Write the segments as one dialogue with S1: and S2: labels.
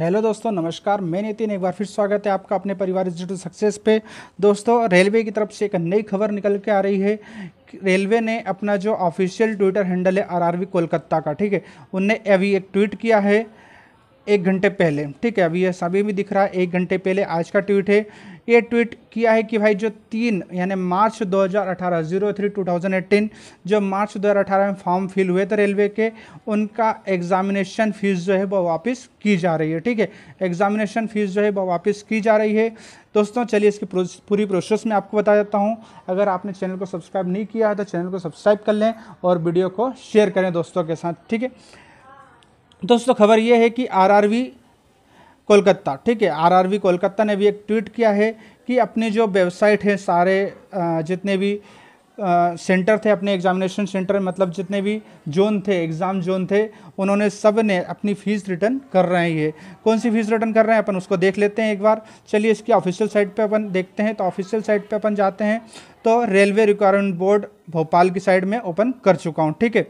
S1: hello दोस्तों नमस्कार मैं नितिन एक बार फिर स्वागत है आपका अपने परिवार टू सक्सेस पे दोस्तों रेलवे की तरफ से एक नई खबर निकल के आ रही है रेलवे ने अपना जो ऑफिशियल ट्विटर हैंडल है आरआरवी कोलकाता का ठीक है उनने अभी एक ट्वीट किया है एक घंटे पहले ठीक है अभी यह सभी भी दिख रहा है एक घंटे पहले आज का ट्वीट है ये ट्वीट किया है कि भाई जो तीन यानी March 2018 zero three two thousand जो मार्च 2018 में फॉर्म फिल हुए थे रेलवे के उनका एग्जामिनेशन फीस जो है वो वापस की जा रही है ठीक है एग्जामिनेशन फीस जो है वो वापस की जा रही है दोस्तों चलिए इसकी पूरी प्रोसेस में आपको बता देता हूँ अगर आपने चैनल को सब्सक्राइब नहीं किया है तो चैनल को सब्सक्राइब कर लें और वीडियो को शेयर करें दोस्तों के साथ ठीक है दोस्तों खबर ये है कि आर कोलकाता ठीक है वी कोलकाता ने भी एक ट्वीट किया है कि अपने जो वेबसाइट हैं सारे जितने भी सेंटर थे अपने एग्जामिनेशन सेंटर मतलब जितने भी जोन थे एग्ज़ाम जोन थे उन्होंने सब ने अपनी फ़ीस रिटर्न कर रहे हैं कौन सी फ़ीस रिटर्न कर रहे हैं अपन उसको देख लेते हैं एक बार चलिए इसकी ऑफिशियल साइट पे अपन देखते हैं तो ऑफिशियल साइट पे अपन जाते हैं तो रेलवे रिक्वायरमेंट बोर्ड भोपाल की साइड में ओपन कर चुका हूँ ठीक है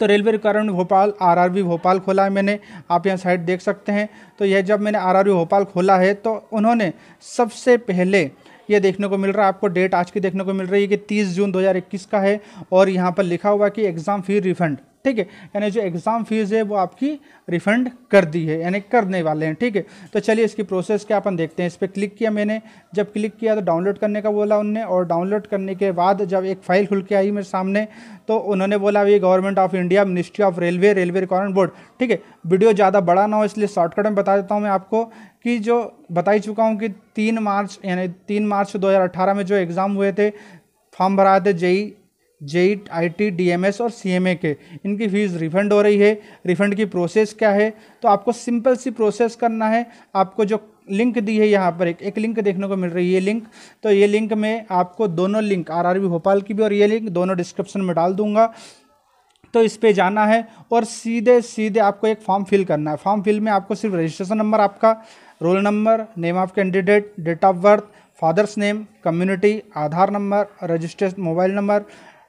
S1: तो railway requirement Bhopal RRB Bhopal खोला है मैंने आप यहाँ साइट देख सकते हैं तो यह जब मैंने आरआरबी भोपाल खोला है तो उन्होंने सबसे पहले ये देखने को मिल रहा है आपको डेट आज की देखने को मिल रही है कि 30 जून 2021 का है और यहाँ पर लिखा हुआ कि एग्ज़ाम फ़ी रिफंड ठीक है यानी जो एग्ज़ाम फ़ीस है वो आपकी रिफ़ंड कर दी है यानी करने वाले हैं ठीक है तो चलिए इसकी प्रोसेस क्या अपन देखते हैं इस पर क्लिक किया मैंने जब क्लिक किया तो डाउनलोड करने का बोला उनने और डाउनलोड करने के बाद जब एक फ़ाइल खुल के आई मेरे सामने तो उन्होंने बोला ये government of India ministry of railway railway requirement board ठीक है वीडियो ज़्यादा बड़ा ना हो इसलिए शॉर्टकट में बता देता हूँ मैं आपको कि जो बता ही चुका हूँ कि तीन मार्च यानी तीन मार्च दो में जो एग्ज़ाम हुए थे फॉर्म भरा थे JE JE I T D M S और सी एम ए के इनकी फ़ीस रिफंड हो रही है रिफंड की प्रोसेस क्या है तो आपको सिंपल सी प्रोसेस करना है आपको जो लिंक दी है यहाँ पर एक एक लिंक देखने को मिल रही है ये लिंक तो ये लिंक में आपको दोनों लिंक आरआरबी भोपाल की भी और ये लिंक दोनों डिस्क्रिप्शन में डाल दूंगा तो इस पर जाना है और सीधे सीधे आपको एक फॉर्म फिल करना है फॉर्म फिल में आपको सिर्फ रजिस्ट्रेशन नंबर आपका roll number name of candidate date of birth father's name community Aadhaar number registration mobile number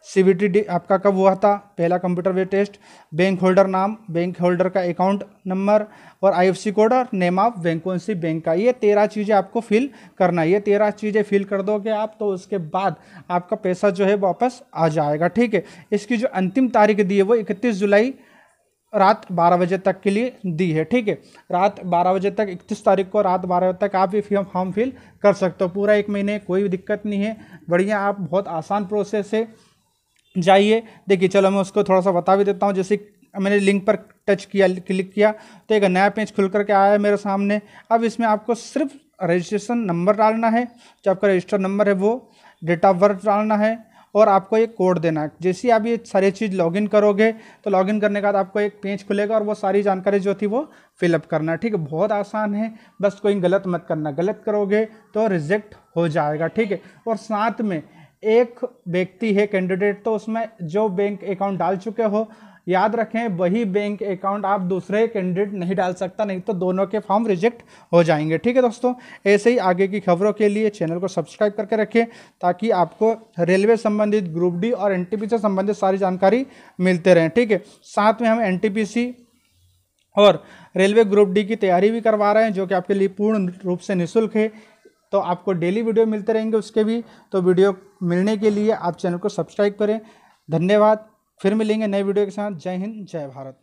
S1: CBT आपका कब हुआ था पहला computer way test bank holder नाम बैंक होल्डर का अकाउंट नंबर और आईएफसी कोड और नेम ऑफ बैंक कौन सी बैंक का ये तेरह चीज़ें आपको फिल करना है ये तेरह चीज़ें फिल कर दोगे आप तो उसके बाद आपका पैसा जो है वापस आ जाएगा ठीक है इसकी जो अंतिम तारीख दी है वो इकतीस जुलाई रात 12 बजे तक के लिए दी है ठीक है रात 12 बजे तक 31 तारीख को रात 12 बजे तक आप ये फॉर्म फिल कर सकते हो पूरा एक महीने कोई दिक्कत नहीं है बढ़िया आप बहुत आसान प्रोसेस है जाइए देखिए चलो मैं उसको थोड़ा सा बता भी देता हूँ जैसे मैंने लिंक पर टच किया क्लिक किया तो एक नया पेज खुल करके आया है मेरे सामने अब इसमें आपको सिर्फ रजिस्ट्रेशन नंबर डालना है जो आपका रजिस्टर नंबर है वो डेट ऑफ बर्थ डालना है और आपको एक कोड देना है जैसे आप ये सारी चीज़ लॉगिन करोगे तो लॉगिन करने के बाद आपको एक पेज खुलेगा और वो सारी जानकारी जो थी वो फिलअप करना है ठीक है बहुत आसान है बस कोई गलत मत करना गलत करोगे तो रिजेक्ट हो जाएगा ठीक है और साथ में एक व्यक्ति है कैंडिडेट तो उसमें जो बैंक अकाउंट डाल चुके हो याद रखें वही बैंक अकाउंट आप दूसरे कैंडिडेट नहीं डाल सकता नहीं तो दोनों के फॉर्म रिजेक्ट हो जाएंगे ठीक है दोस्तों ऐसे ही आगे की खबरों के लिए चैनल को सब्सक्राइब करके रखें ताकि आपको रेलवे संबंधित ग्रुप डी और एन से संबंधित सारी जानकारी मिलते रहें ठीक है साथ में हम एन और रेलवे ग्रुप डी की तैयारी भी करवा रहे हैं जो कि आपके लिए पूर्ण रूप से निःशुल्क है तो आपको डेली वीडियो मिलते रहेंगे उसके भी तो वीडियो मिलने के लिए आप चैनल को सब्सक्राइब करें धन्यवाद फिर मिलेंगे नए वीडियो के साथ जय हिंद जय भारत